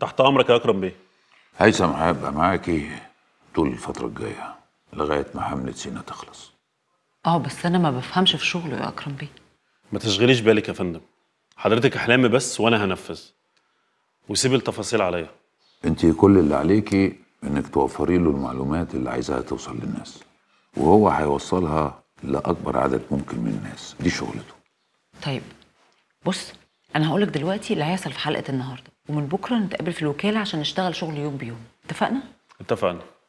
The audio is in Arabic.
تحت امرك يا اكرم بيه هيثم هيبقى معاكي طول الفتره الجايه لغايه ما حمله سينا تخلص اه بس انا ما بفهمش في شغله يا اكرم بيه ما تشغليش بالك يا فندم حضرتك احلامي بس وانا هنفذ وسيب التفاصيل عليا انت كل اللي عليكي انك توفري له المعلومات اللي عايزاها توصل للناس وهو هيوصلها لاكبر عدد ممكن من الناس دي شغلته طيب بص انا هقولك دلوقتي اللي هيحصل في حلقه النهارده ومن بكره نتقابل في الوكاله عشان نشتغل شغل يوم بيوم اتفقنا اتفقنا